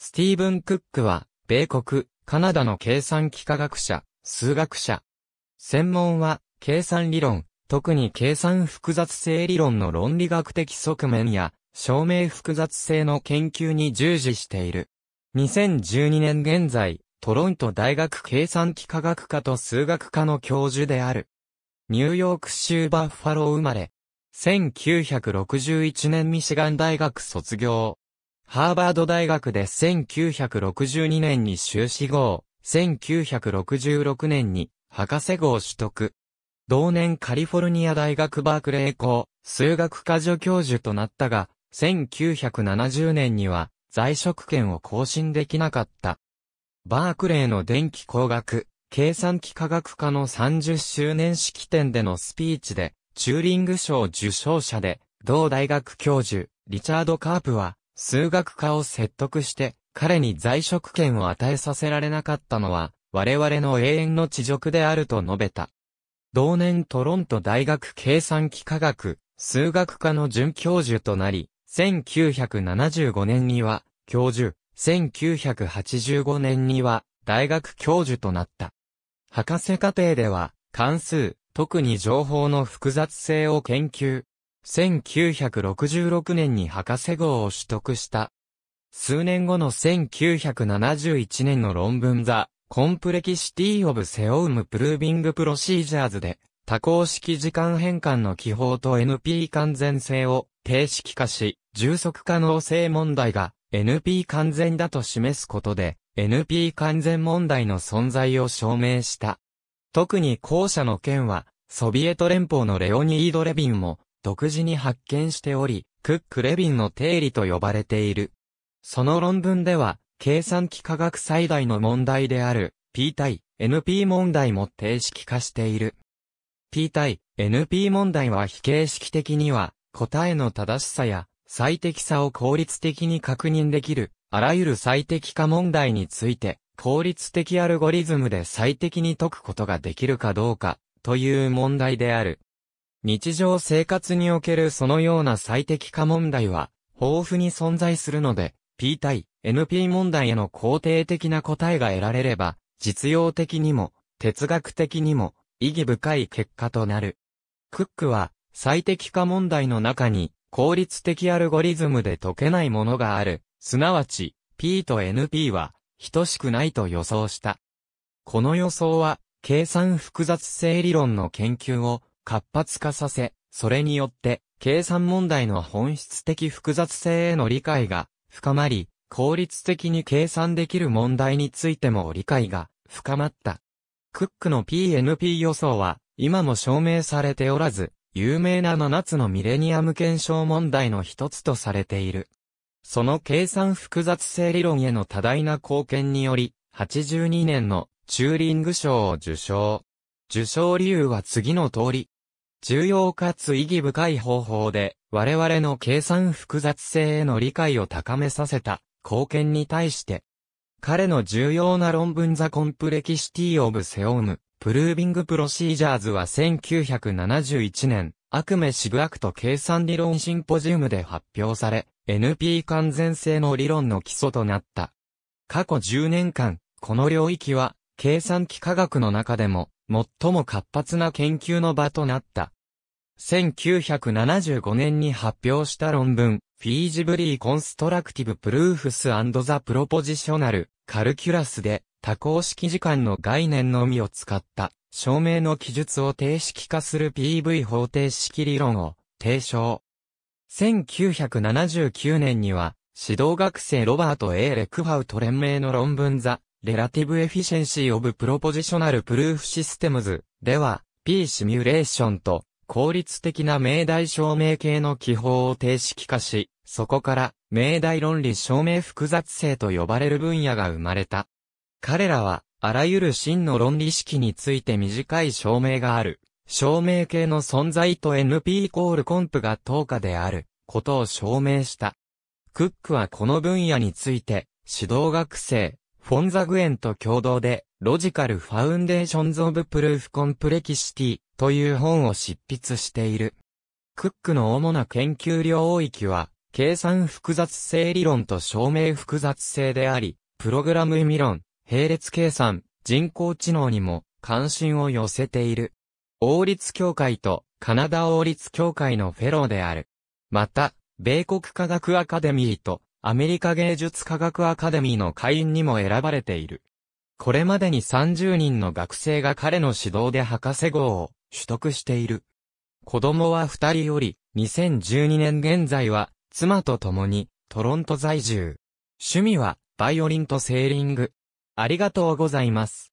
スティーブン・クックは、米国、カナダの計算機科学者、数学者。専門は、計算理論、特に計算複雑性理論の論理学的側面や、証明複雑性の研究に従事している。2012年現在、トロント大学計算機科学科と数学科の教授である。ニューヨーク州バッファロー生まれ。1961年ミシガン大学卒業。ハーバード大学で1962年に修士号、1966年に博士号取得。同年カリフォルニア大学バークレー校、数学科助教授となったが、1970年には在職権を更新できなかった。バークレーの電気工学、計算機科学科の30周年式典でのスピーチで、チューリング賞受賞者で、同大学教授、リチャード・カープは、数学科を説得して、彼に在職権を与えさせられなかったのは、我々の永遠の地辱であると述べた。同年トロント大学計算機科学、数学科の准教授となり、1975年には、教授、1985年には、大学教授となった。博士課程では、関数、特に情報の複雑性を研究、1966年に博士号を取得した。数年後の1971年の論文ザ・コンプレキシティ・オブ・セオウム・プルービング・プロシージャーズで、多項式時間変換の記法と NP 完全性を定式化し、充足可能性問題が NP 完全だと示すことで、NP 完全問題の存在を証明した。特に後者の件は、ソビエト連邦のレオニード・レビンも、独自に発見しており、クック・レビンの定理と呼ばれている。その論文では、計算機科学最大の問題である、P 対 NP 問題も定式化している。P 対 NP 問題は非形式的には、答えの正しさや最適さを効率的に確認できる、あらゆる最適化問題について、効率的アルゴリズムで最適に解くことができるかどうか、という問題である。日常生活におけるそのような最適化問題は、豊富に存在するので、P 対 NP 問題への肯定的な答えが得られれば、実用的にも、哲学的にも、意義深い結果となる。クックは、最適化問題の中に、効率的アルゴリズムで解けないものがある、すなわち、P と NP は、等しくないと予想した。この予想は、計算複雑性理論の研究を活発化させ、それによって、計算問題の本質的複雑性への理解が深まり、効率的に計算できる問題についても理解が深まった。クックの PNP 予想は今も証明されておらず、有名な7つのミレニアム検証問題の一つとされている。その計算複雑性理論への多大な貢献により、82年のチューリング賞を受賞。受賞理由は次の通り、重要かつ意義深い方法で、我々の計算複雑性への理解を高めさせた貢献に対して、彼の重要な論文 The Complexity of Seom, p r プ v ー n g p r o c e d u r e は1971年、アクメシブアクト計算理論シンポジウムで発表され、NP 完全性の理論の基礎となった。過去10年間、この領域は、計算機科学の中でも、最も活発な研究の場となった。1975年に発表した論文、Feasibly Constructive Proofs and the Propositional Calculus で、多項式時間の概念のみを使った、証明の記述を定式化する PV 方程式理論を提唱。1979年には、指導学生ロバート・エーレクハウト連盟の論文ザ・レラティブエフィシェンシーオブプロポジショナルプルーフシステムズでは、P シミュレーションと効率的な命題証明系の記法を定式化し、そこから命題論理証明複雑性と呼ばれる分野が生まれた。彼らは、あらゆる真の論理式について短い証明がある。証明系の存在と NP イコールコンプが等価であることを証明した。クックはこの分野について、指導学生、フォンザグエンと共同で、ロジカルファウンデーションズオブプルーフコンプレキシティという本を執筆している。クックの主な研究領域は、計算複雑性理論と証明複雑性であり、プログラム意味論、並列計算、人工知能にも関心を寄せている。王立協会とカナダ王立協会のフェローである。また、米国科学アカデミーとアメリカ芸術科学アカデミーの会員にも選ばれている。これまでに30人の学生が彼の指導で博士号を取得している。子供は二人より、2012年現在は、妻と共に、トロント在住。趣味は、バイオリンとセーリング。ありがとうございます。